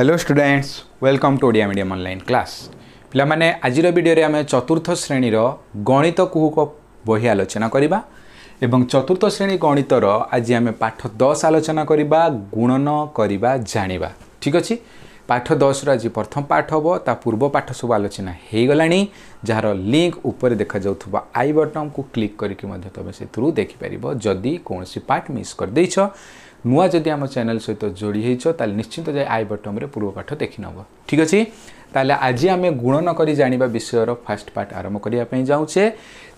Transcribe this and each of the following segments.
hello students welcome to Odia medium online class ପିଲାମାନେ ଆଜିର ଭିଡ଼ିଓରେ ଆମେ ଚତୁର୍ଥ ଶ୍ରେଣୀର ଗଣିତ କୁହୁକ ବହି ଆଲୋଚନା କରିବା ଏବଂ ଚତୁର୍ଥ ଶ୍ରେଣୀ ଗଣିତର ଆଜି ଆମେ ପାଠ ଦଶ ଆଲୋଚନା କରିବା ଗୁଣନ କରିବା ଜାଣିବା ଠିକ୍ ଅଛି পাঠ দଶর আজ প্রথম পাঠ হব তা পূর্ব পাঠ সব আলোচনা হয়েগলাণি যার লিঙ্ক উপরে দেখা যাওয়া আই বটনকু ক্লিক করিকি মধ্যে তুমি সেথু দেখিপার যদি কৌশি পাঠ মিস করেদেছ নূয়া যদি আমার চ্যানেল সহ যোড়ি হয়েছ তাহলে নিশ্চিত যাই আই বটমরে পূর্ব পাঠ দেখি নেব ঠিক আছে তাহলে আজি আমি গুণন করে জাঁয়া বিষয়র ফার্স্ট পার্ট আরম্ভ করা যাচ্ছে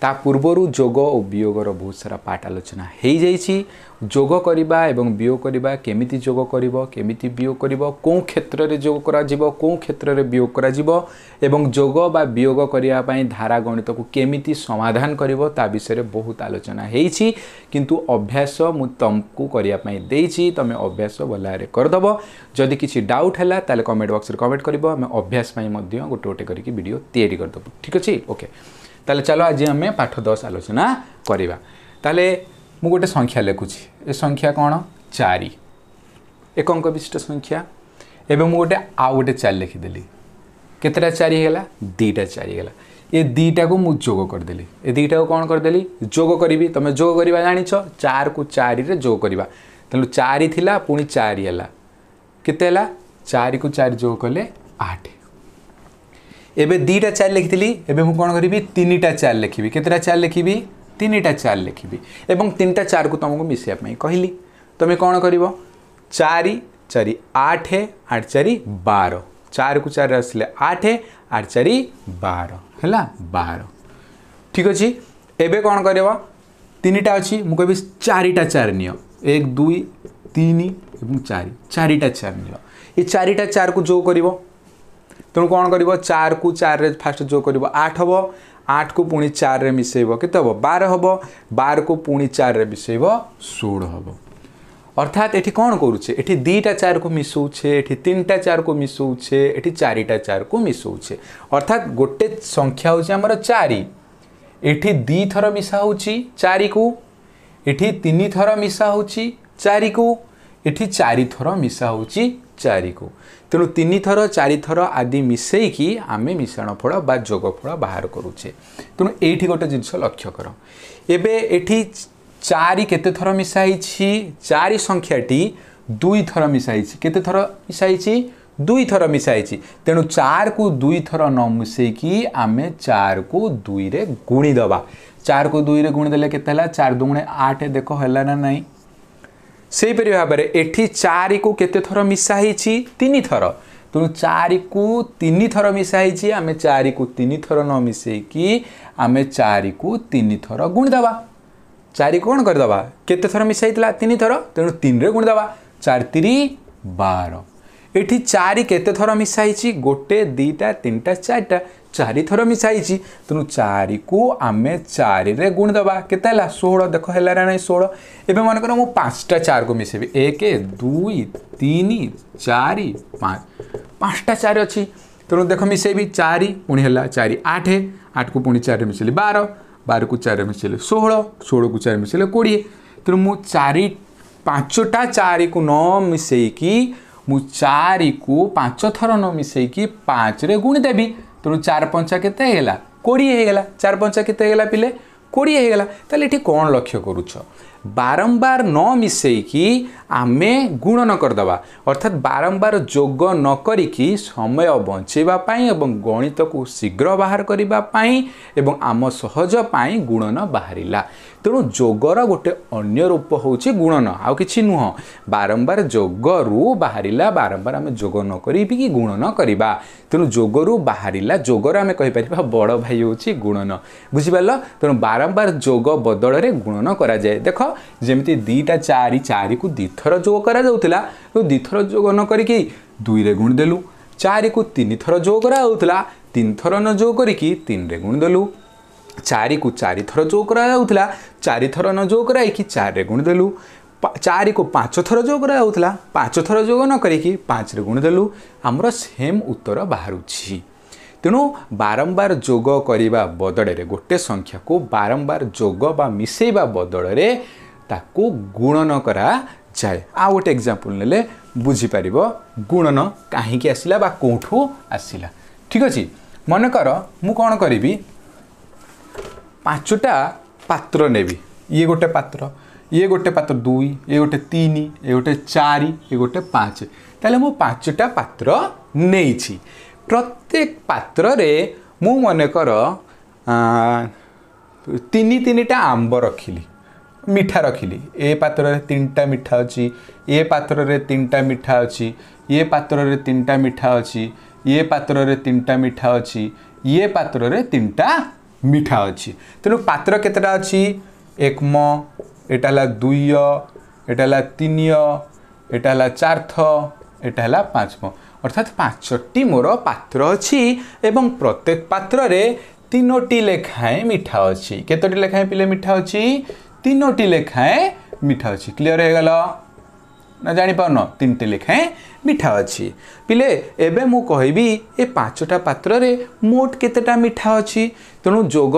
তা পূর্বর যোগ ও বিয়োগর বহু সারা পাঠ আলোচনা হয়ে যাই যোগ করা এবং বিয়োগ করা কেমিতি যোগ করব কেমিতি বিয়োগ করব কেউ ক্ষেত্রে যোগ করা কেউ ক্ষেত্রে বিয়োগ করা এবং যোগ বা বিয়োগ করা ধারা গণিতকু কেমিতি সমাধান করব তা বিষয়ে বহুত আলোচনা হয়েছি কিন্তু অভ্যাস মু তুমকু করা দিয়েছি তুমি অভ্যাস ভালভাবে করেদেব যদি কিছু ডাউট হল তাহলে কমেন্ট বক্সরে কমেন্ট করব আমি অভ্যাস গোটে গোটে করি ভিডিও তৈরি করেদেবু ঠিক আছে ওকে তাহলে চলো আজ আমি পাঠ দশ আলোচনা করা তাহলে ମୁଁ ଗୋଟେ ସଂଖ୍ୟା ଲେଖୁଛି ଏ ସଂଖ୍ୟା କ'ଣ ଚାରି ଏକ ଅଙ୍କ ବିଶିଷ୍ଟ ସଂଖ୍ୟା ଏବେ ମୁଁ ଗୋଟେ ଆଉ ଗୋଟେ ଚାରି ଲେଖିଦେଲି କେତେଟା ଚାରି ହେଇଗଲା ଦୁଇଟା ଚାରି ହେଇଗଲା ଏ ଦୁଇଟାକୁ ମୁଁ ଯୋଗ କରିଦେଲି ଏ ଦୁଇଟାକୁ କ'ଣ କରିଦେଲି ଯୋଗ କରିବି ତୁମେ ଯୋଗ କରିବା ଜାଣିଛ ଚାରିକୁ ଚାରିରେ ଯୋଗ କରିବା ତେଣୁ ଚାରି ଥିଲା ପୁଣି ଚାରି ହେଲା କେତେ ହେଲା ଚାରିକୁ ଚାରି ଯୋଗ କଲେ ଆଠ ଏବେ ଦୁଇଟା ଚାରି ଲେଖିଥିଲି ଏବେ ମୁଁ କ'ଣ କରିବି ତିନିଟା ଚାରି ଲେଖିବି କେତେଟା ଚାରି ଲେଖିବି ତିନିଟା ଚାରି ଲେଖିବି ଏବଂ ତିନିଟା ଚାରିକୁ ତୁମକୁ ମିଶାଇବା ପାଇଁ କହିଲି ତୁମେ କ'ଣ କରିବ ଚାରି ଚାରି ଆଠ ଆଠ ଚାରି ବାର ଚାରିକୁ ଚାରି ଆସିଲେ ଆଠ ଆଠ ଚାରି ବାର ହେଲା ବାର ଠିକ୍ ଅଛି ଏବେ କ'ଣ କରିବ ତିନିଟା ଅଛି ମୁଁ କହିବି ଚାରିଟା ଚାରି ନିଅ ଏକ ଦୁଇ ତିନି ଏବଂ ଚାରି ଚାରିଟା ଚାରି ନିଅ ଏ ଚାରିଟା ଚାରିକୁ ଯୋଗ କରିବ ତେଣୁ କ'ଣ କରିବ ଚାରିକୁ ଚାରିରେ ଫାଷ୍ଟ ଯୋଗ କରିବ ଆଠ ହେବ आठ को पुणी चार मिसेब बार हम बार को पुणी चार मिसेब षोह हम अर्थात ये कौन करुचे ये दीटा चार को मिसोचे ये तीन टा चार को मिसोचे ये चारिटा चार को मिसोचे अर्थात गोटे संख्या हूँ चार ये दीथर मिसा हो चार को ये तीन थर मिसा हो चार को ये चार थर मिसा हो ଚାରିକୁ ତେଣୁ ତିନିଥର ଚାରିଥର ଆଦି ମିଶାଇକି ଆମେ ମିଶାଣ ଫଳ ବା ଯୋଗ ଫଳ ବାହାର କରୁଛେ ତେଣୁ ଏଇଠି ଗୋଟେ ଜିନିଷ ଲକ୍ଷ୍ୟ କର ଏବେ ଏଠି ଚାରି କେତେ ଥର ମିଶା ହେଇଛି ଚାରି ସଂଖ୍ୟାଟି ଦୁଇଥର ମିଶା ହେଇଛି କେତେ ଥର ମିଶା ହେଇଛି ଦୁଇଥର ମିଶା ହେଇଛି ତେଣୁ ଚାରକୁ ଦୁଇଥର ନ ମିଶାଇକି ଆମେ ଚାରକୁ ଦୁଇରେ ଗୁଣିଦେବା ଚାରକୁ ଦୁଇରେ ଗୁଣିଦେଲେ କେତେ ହେଲା ଚାରି ଦୁଗୁଣେ ଆଠ ଦେଖ ହେଲା ନା ନାହିଁ ସେହିପରି ଭାବରେ ଏଠି ଚାରିକୁ କେତେ ଥର ମିଶା ହେଇଛି ତିନିଥର ତେଣୁ ଚାରିକୁ ତିନିଥର ମିଶା ହେଇଛି ଆମେ ଚାରିକୁ ତିନିଥର ନ ମିଶାଇକି ଆମେ ଚାରିକୁ ତିନିଥର ଗୁଣିଦେବା ଚାରି କ'ଣ କରିଦେବା କେତେ ଥର ମିଶା ହେଇଥିଲା ତିନିଥର ତେଣୁ ତିନିରେ ଗୁଣିଦେବା ଚାରି ତିରି ବାର এটি চারি কেতে থর মিশা হয়েছি গোটে দিটা তিনটা চারিটা চারি থর মিশা হয়েছি তেমন চারিকু আমি চারি গুণ দেবা কেতে হল ষোহল দেখ হল না ষোহল এবে মনে কর পাঁচটা চার কু মিশাইবি এক দুই তিন চারি পাঁচ পাঁচটা চারি অ তেমন দেখ মিশাইবি চারি পুঁ হল চারি আট আট কু পুঁ চারি মিশিলি বার বার কু চারি মিশাইলি ষোহল কু চারি মিশাইলে কোড়িয়ে তেমন মু চারি পাঁচটা চারি কু ন মিশাইকি ମୁଁ ଚାରିକୁ ପାଞ୍ଚ ଥର ନ ମିଶାଇକି ପାଞ୍ଚରେ ଗୁଣିଦେବି ତେଣୁ ଚାରି ପଞ୍ଚା କେତେ ହେଇଗଲା କୋଡ଼ିଏ ହେଇଗଲା ଚାରି ପଞ୍ଚା କେତେ ହେଇଗଲା ପିଲେ କୋଡ଼ିଏ ହେଇଗଲା ତାହେଲେ ଏଠି କ'ଣ ଲକ୍ଷ୍ୟ କରୁଛ ବାରମ୍ବାର ନ ମିଶାଇକି ଆମେ ଗୁଣନ କରିଦେବା ଅର୍ଥାତ୍ ବାରମ୍ବାର ଯୋଗ ନ କରିକି ସମୟ ବଞ୍ଚାଇବା ପାଇଁ ଏବଂ ଗଣିତକୁ ଶୀଘ୍ର ବାହାର କରିବା ପାଇଁ ଏବଂ ଆମ ସହଜ ପାଇଁ ଗୁଣନ ବାହାରିଲା ତେଣୁ ଯୋଗର ଗୋଟେ ଅନ୍ୟ ରୂପ ହେଉଛି ଗୁଣନ ଆଉ କିଛି ନୁହଁ ବାରମ୍ବାର ଯୋଗରୁ ବାହାରିଲା ବାରମ୍ବାର ଆମେ ଯୋଗ ନ କରିବି କି ଗୁଣନ କରିବା ତେଣୁ ଯୋଗରୁ ବାହାରିଲା ଯୋଗର ଆମେ କହିପାରିବା ବଡ଼ ଭାଇ ହେଉଛି ଗୁଣନ ବୁଝିପାରିଲ ତେଣୁ ବାରମ୍ବାର ଯୋଗ ବଦଳରେ ଗୁଣନ କରାଯାଏ ଦେଖ ଯେମିତି ଦୁଇଟା ଚାରି ଚାରିକୁ ଦୁଇଥର ଯୋଗ କରାଯାଉଥିଲା ତେଣୁ ଦୁଇଥର ଯୋଗ ନ କରିକି ଦୁଇରେ ଦେଲୁ ଚାରିକୁ ତିନି ଥର ଯୋଗ କରାଯାଉଥିଲା ତିନିଥର ନ ଯୋଗ କରିକି ତିନିରେ ଦେଲୁ ଚାରିକୁ ଚାରିଥର ଯୋଗ କରାଯାଉଥିଲା ଚାରିଥର ନ ଯୋଗ କରାଇକି ଚାରିରେ ଗୁଣିଦେଲୁ ଚାରିକୁ ପାଞ୍ଚ ଥର ଯୋଗ କରାଯାଉଥିଲା ପାଞ୍ଚ ଥର ଯୋଗ ନ କରିକି ପାଞ୍ଚରେ ଗୁଣିଦେଲୁ ଆମର ସେମ୍ ଉତ୍ତର ବାହାରୁଛି ତେଣୁ ବାରମ୍ବାର ଯୋଗ କରିବା ବଦଳରେ ଗୋଟେ ସଂଖ୍ୟାକୁ ବାରମ୍ବାର ଯୋଗ ବା ମିଶାଇବା ବଦଳରେ ତାକୁ ଗୁଣନ କରାଯାଏ ଆଉ ଗୋଟେ ଏକ୍ଜାମ୍ପଲ୍ ନେଲେ ବୁଝିପାରିବ ଗୁଣନ କାହିଁକି ଆସିଲା ବା କେଉଁଠୁ ଆସିଲା ଠିକ୍ ଅଛି ମନେକର ମୁଁ କ'ଣ କରିବି ପାଞ୍ଚଟା ପାତ୍ର ନେବି ଇଏ ଗୋଟେ ପାତ୍ର ଇଏ ଗୋଟେ ପାତ୍ର ଦୁଇ ଇଏ ଗୋଟେ ତିନି ଇଏ ଗୋଟେ ଚାରି ଇଏ ଗୋଟେ ପାଞ୍ଚ ତାହେଲେ ମୁଁ ପାଞ୍ଚଟା ପାତ୍ର ନେଇଛି ପ୍ରତ୍ୟେକ ପାତ୍ରରେ ମୁଁ ମନେକର ତିନି ତିନିଟା ଆମ୍ବ ରଖିଲି ମିଠା ରଖିଲି ଏ ପାତ୍ରରେ ତିନିଟା ମିଠା ଅଛି ଏ ପାତ୍ରରେ ତିନିଟା ମିଠା ଅଛି ଇଏ ପାତ୍ରରେ ତିନିଟା ମିଠା ଅଛି ଇଏ ପାତ୍ରରେ ତିନିଟା ମିଠା ଅଛି ଇଏ ପାତ୍ରରେ ତିନିଟା মিঠা অছি তেমন পাত্র কতটা অছি একম এটা হল দুই এটা হল তিন এটা হল চারথ এটা হল পাঁচম অর্থাৎ পাঁচটি মোর পাত্র অছি এবং প্রত্যেক পাত্রে তিনোটি লেখাଏଁ মিঠা অছি কতটি লেখাଏଁ পিলে মিঠা অছি তিনোটি লেখাଏଁ মিঠা অছি ক্লিয়ার হয়ে গেল ନା ଜାଣିପାରୁନ ତିନିଟି ଲେଖାଏଁ ମିଠା ଅଛି ପିଲେ ଏବେ ମୁଁ କହିବି ଏ ପାଞ୍ଚଟା ପାତ୍ରରେ ମୋଟ କେତେଟା ମିଠା ଅଛି ତେଣୁ ଯୋଗ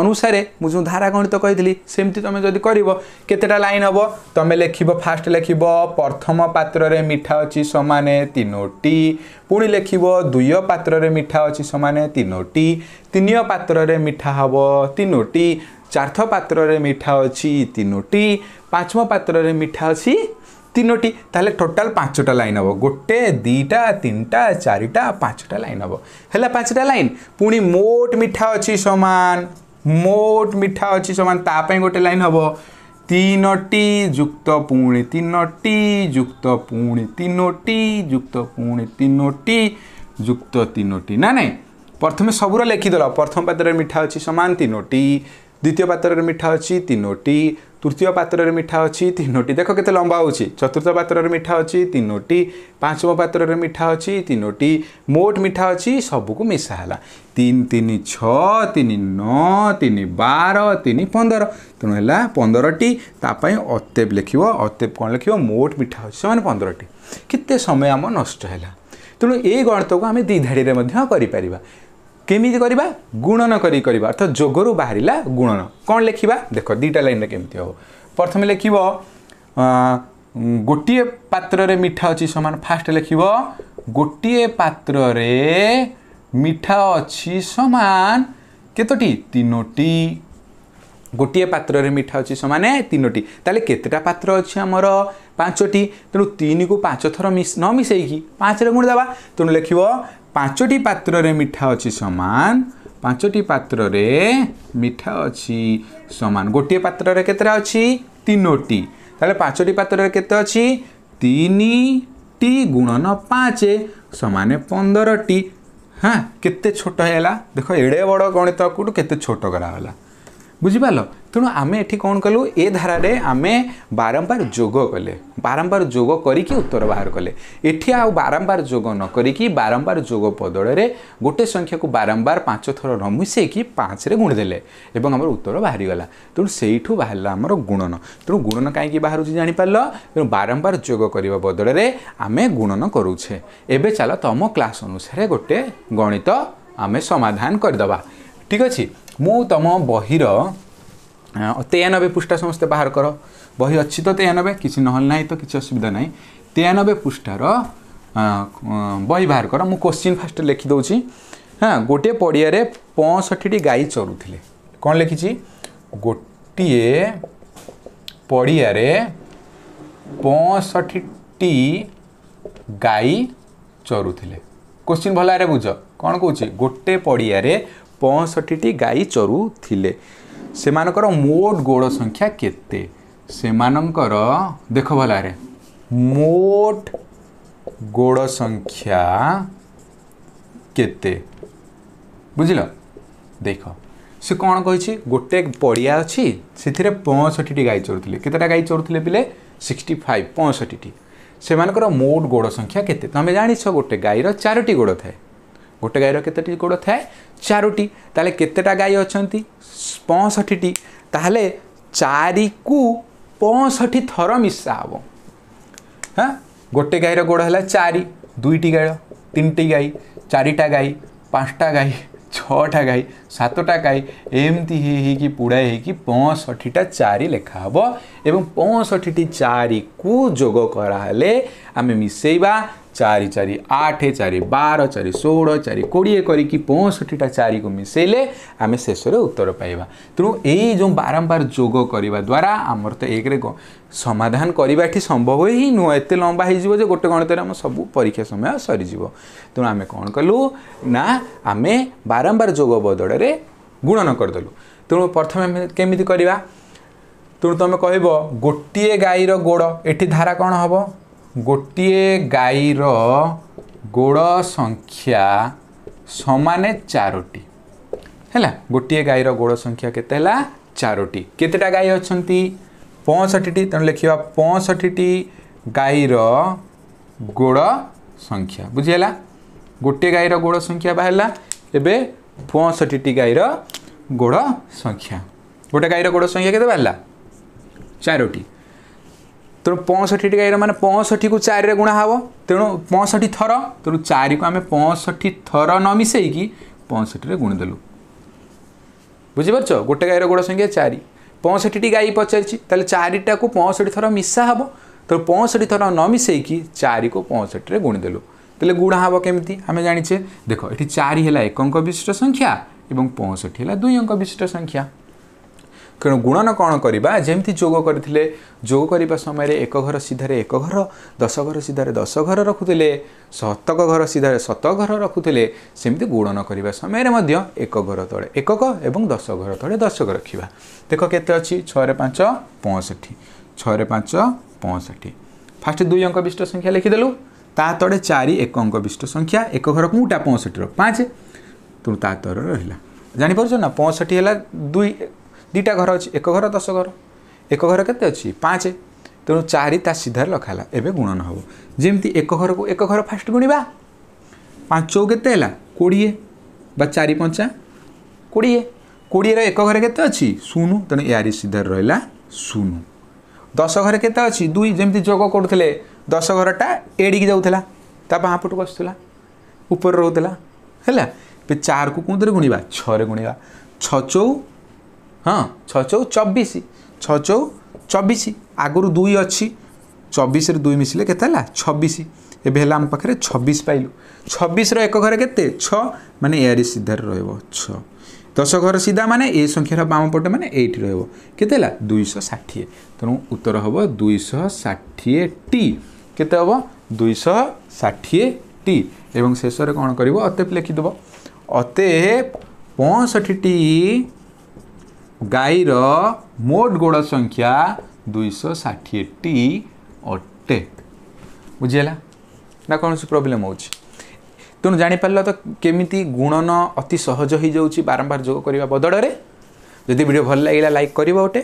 ଅନୁସାରେ ମୁଁ ଯେଉଁ ଧାରା ଗଣିତ କହିଥିଲି ସେମିତି ତୁମେ ଯଦି କରିବ କେତେଟା ଲାଇନ୍ ହେବ ତୁମେ ଲେଖିବ ଫାଷ୍ଟ ଲେଖିବ ପ୍ରଥମ ପାତ୍ରରେ ମିଠା ଅଛି ସମାନେ ତିନୋଟି ପୁଣି ଲେଖିବ ଦୁଇ ପାତ୍ରରେ ମିଠା ଅଛି ସମାନେ ତିନୋଟି ତିନି ପାତ୍ରରେ ମିଠା ହେବ ତିନୋଟି ଚାର୍ଥ ପାତ୍ରରେ ମିଠା ଅଛି ତିନୋଟି ପାଞ୍ଚମ ପାତ୍ରରେ ମିଠା ଅଛି তিনোটি তাহলে টোটাল পাঁচটা লাইন হব গোটে দুইটা তিনটা চারিটা পাঁচটা লাইন হব হলে পাঁচটা লাইন পুনি মোট মিঠা অছি সমান মোট মিঠা অছি সমান তা পাই গোটে লাইন হব তিনোটি যুক্ত পুনি তিনোটি যুক্ত পুনি তিনোটি যুক্ত পুনি তিনোটি যুক্ত তিনোটি না নাই প্রথমে সবুর লেখিদেল প্রথম পাত্রের মিঠা অছি সমান তিনোটি দ্বিতীয় পাত্রের মিঠা অছি তিনোটি ତୃତୀୟ ପାତ୍ରରେ ମିଠା ଅଛି ତିନୋଟି ଦେଖ କେତେ ଲମ୍ବା ହେଉଛି ଚତୁର୍ଥ ପାତ୍ରରେ ମିଠା ଅଛି ତିନୋଟି ପାଞ୍ଚମ ପାତ୍ରରେ ମିଠା ଅଛି ତିନୋଟି ମୋଟ ମିଠା ଅଛି ସବୁକୁ ମିଶା ହେଲା ତିନି ତିନି ଛଅ ତିନି ନଅ ତିନି ବାର ତିନି ପନ୍ଦର ତେଣୁ ହେଲା ପନ୍ଦରଟି ତା ପାଇଁ ଅତେପ ଲେଖିବ ଅତେପ କ'ଣ ଲେଖିବ ମୋଟ ମିଠା ଅଛି ସେମାନେ ପନ୍ଦରଟି କେତେ ସମୟ ଆମ ନଷ୍ଟ ହେଲା ତେଣୁ ଏଇ ଗଣିତକୁ ଆମେ ଦୁଇ ଧାଡ଼ିରେ ମଧ୍ୟ କରିପାରିବା କେମିତି କରିବା ଗୁଣନ କରି କରିବା ଅର୍ଥାତ୍ ଯୋଗରୁ ବାହାରିଲା ଗୁଣନ କ'ଣ ଲେଖିବା ଦେଖ ଦୁଇଟା ଲାଇନ୍ରେ କେମିତି ହେବ ପ୍ରଥମେ ଲେଖିବ ଗୋଟିଏ ପାତ୍ରରେ ମିଠା ଅଛି ସମାନ ଫାଷ୍ଟ ଲେଖିବ ଗୋଟିଏ ପାତ୍ରରେ ମିଠା ଅଛି ସମାନ କେତୋଟି ତିନୋଟି ଗୋଟିଏ ପାତ୍ରରେ ମିଠା ଅଛି ସମାନେ ତିନୋଟି ତାହେଲେ କେତେଟା ପାତ୍ର ଅଛି ଆମର ପାଞ୍ଚଟି ତେଣୁ ତିନିକୁ ପାଞ୍ଚ ଥର ମିଶ ନ ମିଶେଇକି ପାଞ୍ଚରେ ଗୁଣି ଦେବା ତେଣୁ ଲେଖିବ ପାଞ୍ଚଟି ପାତ୍ରରେ ମିଠା ଅଛି ସମାନ ପାଞ୍ଚଟି ପାତ୍ରରେ ମିଠା ଅଛି ସମାନ ଗୋଟିଏ ପାତ୍ରରେ କେତେଟା ଅଛି ତିନୋଟି ତାହେଲେ ପାଞ୍ଚଟି ପାତ୍ରରେ କେତେ ଅଛି ତିନିଟି ଗୁଣନ ପାଞ୍ଚ ସମାନ ପନ୍ଦରଟି হ্যাঁ কেতে ছোট হেলা দেখো এড়ে বড় গণিতকু কেতে ছোট করা হলা ବୁଝିପାରିଲ ତେଣୁ ଆମେ ଏଠି କ'ଣ କଲୁ ଏ ଧାରାରେ ଆମେ ବାରମ୍ବାର ଯୋଗ କଲେ ବାରମ୍ବାର ଯୋଗ କରିକି ଉତ୍ତର ବାହାର କଲେ ଏଠି ଆଉ ବାରମ୍ବାର ଯୋଗ ନ କରିକି ବାରମ୍ବାର ଯୋଗ ବଦଳରେ ଗୋଟେ ସଂଖ୍ୟାକୁ ବାରମ୍ବାର ପାଞ୍ଚ ଥର ନ ମିଶାଇକି ପାଞ୍ଚରେ ଗୁଣିଦେଲେ ଏବଂ ଆମର ଉତ୍ତର ବାହାରିଗଲା ତେଣୁ ସେଇଠୁ ବାହାରିଲା ଆମର ଗୁଣନ ତେଣୁ ଗୁଣନ କାହିଁକି ବାହାରୁଛି ଜାଣିପାରିଲ ତେଣୁ ବାରମ୍ବାର ଯୋଗ କରିବା ବଦଳରେ ଆମେ ଗୁଣନ କରୁଛେ ଏବେ ଚାଲ ତୁମ କ୍ଲାସ୍ ଅନୁସାରେ ଗୋଟେ ଗଣିତ ଆମେ ସମାଧାନ କରିଦେବା ଠିକ୍ ଅଛି तम बहिर तेयानब्बे पृष्ठा समस्ते बाहार बहि अझ तेयानब्बे कि नै त असुविधा नै तेयानब्बे पृष्ठ र बहि बाह्र क म क्विन् फास्ट लेखिदेऊ गोटे पडियर पँसठी गाई चरुले कन् लेखि गोटि परियर पँसठी गाई चरुले कोश्चिन् भएर बुझ कि गोटे परियर पँसठी गाई चरु चरुले समा संख्या केते देख भल मोट देख से कौन कही गोटे पडिया से पँसठी गाई थे कत गाई थे पिले सिक्सटी फाइभ से मोट गोड़ संख्या त मैले गोटे गाई र चारोटी गोड थाए ଗୋଟେ ଗାଈର କେତେଟି ଗୋଡ଼ ଥାଏ ଚାରୋଟି ତାହେଲେ କେତେଟା ଗାଈ ଅଛନ୍ତି ପଞ୍ଚଷଠିଟି ତାହେଲେ ଚାରିକୁ ପଞ୍ଚଷଠି ଥର ମିଶା ହେବ ହଁ ଗୋଟେ ଗାଈର ଗୋଡ଼ ହେଲା ଚାରି ଦୁଇଟି ଗାଈ ତିନିଟି ଗାଈ ଚାରିଟା ଗାଈ ପାଞ୍ଚଟା ଗାଈ ଛଅଟା ଗାଈ ସାତଟା ଗାଈ ଏମିତି ହେଇ ହେଇକି ପୁଡ଼ାଏ ହେଇକି ପଞ୍ଚଷଠିଟା ଚାରି ଲେଖା ହେବ ଏବଂ ପଞ୍ଚଷଠିଟି ଚାରିକୁ ଯୋଗ କରାହେଲେ ଆମେ ମିଶାଇବା ଚାରି ଚାରି ଆଠ ଚାରି ବାର ଚାରି ଷୋହଳ ଚାରି କୋଡ଼ିଏ କରିକି ପଞ୍ଚଷଠିଟା ଚାରିକୁ ମିଶାଇଲେ ଆମେ ଶେଷରେ ଉତ୍ତର ପାଇବା ତେଣୁ ଏଇ ଯେଉଁ ବାରମ୍ବାର ଯୋଗ କରିବା ଦ୍ୱାରା ଆମର ତ ଏକରେ ସମାଧାନ କରିବା ଏଠି ସମ୍ଭବ ହିଁ ନୁହଁ ଏତେ ଲମ୍ବା ହୋଇଯିବ ଯେ ଗୋଟେ ଗଣିତରେ ଆମ ସବୁ ପରୀକ୍ଷା ସମୟ ସରିଯିବ ତେଣୁ ଆମେ କ'ଣ କଲୁ ନା ଆମେ ବାରମ୍ବାର ଯୋଗ ବଦଳରେ ଗୁଣନ କରିଦେଲୁ ତେଣୁ ପ୍ରଥମେ ଆମେ କେମିତି କରିବା ତେଣୁ ତୁମେ କହିବ ଗୋଟିଏ ଗାଈର ଗୋଡ଼ ଏଠି ଧାରା କ'ଣ ହେବ ଗୋଟିଏ ଗାଈର ଗୋଡ଼ ସଂଖ୍ୟା ସମାନ ଚାରୋଟି ହେଲା ଗୋଟିଏ ଗାଈର ଗୋଡ଼ ସଂଖ୍ୟା କେତେ ହେଲା ଚାରୋଟି କେତେଟା ଗାଈ ଅଛନ୍ତି ପଞ୍ଚଷଠିଟି ତେଣୁ ଲେଖିବା ପଞ୍ଚଷଠିଟି ଗାଈର ଗୋଡ଼ ସଂଖ୍ୟା ବୁଝିହେଲା ଗୋଟିଏ ଗାଈର ଗୋଡ଼ ସଂଖ୍ୟା ବାହାରିଲା ଏବେ ପଞ୍ଚଷଠିଟି ଗାଈର ଗୋଡ଼ ସଂଖ୍ୟା ଗୋଟେ ଗାଈର ଗୋଡ଼ ସଂଖ୍ୟା କେତେ ବାହାରିଲା ଚାରୋଟି तेणु पंसठी टी मैंने पंसठी को चार गुणा हाँ तेणु पंसठी थर तेणु चार को आम पंसठी थर न मिसेकि पंसठी से गुणदेल बुझिपार गोटे गाईर गोड़ संख्या चार पंसठी टी गाई पचारे चारिटा को पंसठी थर मिसा हाब तेणु पंसठी थर न मिसेक चार को पंसठी से गुणदेलु तेल गुणा हाँ कमी आम जाचे देख य चार एक विशिष्ट संख्या और पंसठी है दुई अंक विशिष्ट संख्या କିନ୍ତୁ ଗୁଣନ କ'ଣ କରିବା ଯେମିତି ଯୋଗ କରିଥିଲେ ଯୋଗ କରିବା ସମୟରେ ଏକ ଘର ସିଧାରେ ଏକ ଘର ଦଶ ଘର ସିଧାରେ ଦଶ ଘର ରଖୁଥିଲେ ଶତକ ଘର ସିଧାରେ ଶତ ଘର ରଖୁଥିଲେ ସେମିତି ଗୁଣନ କରିବା ସମୟରେ ମଧ୍ୟ ଏକ ଘର ତଳେ ଏକକ ଏବଂ ଦଶ ଘର ତଳେ ଦଶକ ରଖିବା ଦେଖ କେତେ ଅଛି ଛଅରେ ପାଞ୍ଚ ପଞ୍ଚଷଠି ଛଅରେ ପାଞ୍ଚ ପଞ୍ଚଷଠି ଫାଷ୍ଟ ଦୁଇ ଅଙ୍କ ବିଷ୍ଟ ସଂଖ୍ୟା ଲେଖିଦେଲୁ ତା ତଳେ ଚାରି ଏକ ଅଙ୍କ ବିଷ୍ଟ ସଂଖ୍ୟା ଏକ ଘର କୁଟା ପଞ୍ଚଷଠିର ପାଞ୍ଚ ତେଣୁ ତା ତଳେ ରହିଲା ଜାଣିପାରୁଛ ନା ପଞ୍ଚଷଠି ହେଲା ଦୁଇ দুইটা ঘর অছি এক ঘর দশ ঘর এক ঘর কেতে অছি পাঁচ তেমন চারি তা সিধারে লখা হল এবে গুণন হব যেমি এক ঘরক এক ঘর ফার্স্ট গুণবা পাঁচ চৌ কেতে হল কোড়িয়ে বা চারি পঞ্চা কোড়িয়ে কোড়িয়ের এক ঘরে কেতে অছি শূন্য তেমন ইয়ারি সিধারে রহলা শূন্য দশ ঘরে কেতে অছি দুই যেমি যোগ করুলে দশ ঘরটা এড়িকি যাওয়া তা বাঁ পটু আসুলা উপরে রহুলা ହେଲା ଏବେ ଚାରିକୁ କେଉଁଥିରେ ଗୁଣିବା ଛଅରେ ଗୁଣିବା ଛଅ ଚଉ ହଁ ଛଅ ଚଉ ଚବିଶ ଛଅ ଚଉ ଚବିଶ ଆଗରୁ ଦୁଇ ଅଛି ଚବିଶରେ ଦୁଇ ମିଶିଲେ କେତେ ହେଲା ଛବିଶ ଏବେ ହେଲା ଆମ ପାଖରେ ଛବିଶ ପାଇଲୁ ଛବିଶର ଏକ ଘରେ କେତେ ଛଅ ମାନେ ଏଆରି ସିଧାରେ ରହିବ ଛଅ ଦଶ ଘର ସିଧା ମାନେ ଏ ସଂଖ୍ୟାର ବାମ ପଟେ ମାନେ ଏଇଠି ରହିବ କେତେ ହେଲା ଦୁଇଶହ ଷାଠିଏ ତେଣୁ ଉତ୍ତର ହେବ ଦୁଇଶହ ଷାଠିଏ ଟି କେତେ ହେବ ଦୁଇଶହ ଷାଠିଏ ଟି ଏବଂ ଶେଷରେ କ'ଣ କରିବ ଅତେପ ଲେଖିଦେବ ଅତେପ ପଞ୍ଚଷଠି ଟି ଗାଈର ମୋଟ ଗୋଡ଼ ସଂଖ୍ୟା ଦୁଇଶହ ଷାଠିଏଟି ଅଟେ ବୁଝିହେଲା ନା କୌଣସି ପ୍ରୋବ୍ଲେମ୍ ହେଉଛି ତେଣୁ ଜାଣିପାରିଲ ତ କେମିତି ଗୁଣନ ଅତି ସହଜ ହୋଇଯାଉଛି ବାରମ୍ବାର ଯୋଗ କରିବା ବଦଳରେ ଯଦି ଭିଡ଼ିଓ ଭଲ ଲାଗିଲା ଲାଇକ୍ କରିବ ଗୋଟେ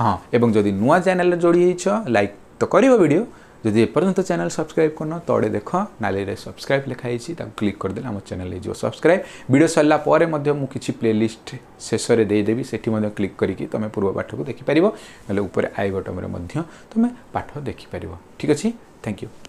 ହଁ ଏବଂ ଯଦି ନୂଆ ଚ୍ୟାନେଲ୍ରେ ଯୋଡ଼ି ହେଇଛ ଲାଇକ୍ ତ କରିବ ଭିଡ଼ିଓ ଯଦି ଏପର୍ଯ୍ୟନ୍ତ ଚ୍ୟାନେଲ୍ ସବସ୍କ୍ରାଇବ୍ କରୁନ ତଳେ ଦେଖ ନାଲିରେ ସବସ୍କ୍ରାଇବ୍ ଲେଖା ହେଇଛି ତାକୁ କ୍ଲିକ୍ କରିଦେଲେ ଆମ ଚ୍ୟାନେଲ୍ ହେଇଯିବ ସବସ୍କ୍ରାଇବ୍ ଭିଡ଼ିଓ ସରିଲା ପରେ ମଧ୍ୟ ମୁଁ କିଛି ପ୍ଲେଲିଷ୍ଟ ଶେଷରେ ଦେଇଦେବି ସେଠି ମଧ୍ୟ କ୍ଲିକ୍ କରିକି ତୁମେ ପୂର୍ବ ପାଠକୁ ଦେଖିପାରିବ ନହେଲେ ଉପରେ ଆଇ ବଟମ୍ରେ ମଧ୍ୟ ତୁମେ ପାଠ ଦେଖିପାରିବ ଠିକ୍ ଅଛି ଥ୍ୟାଙ୍କ ୟୁ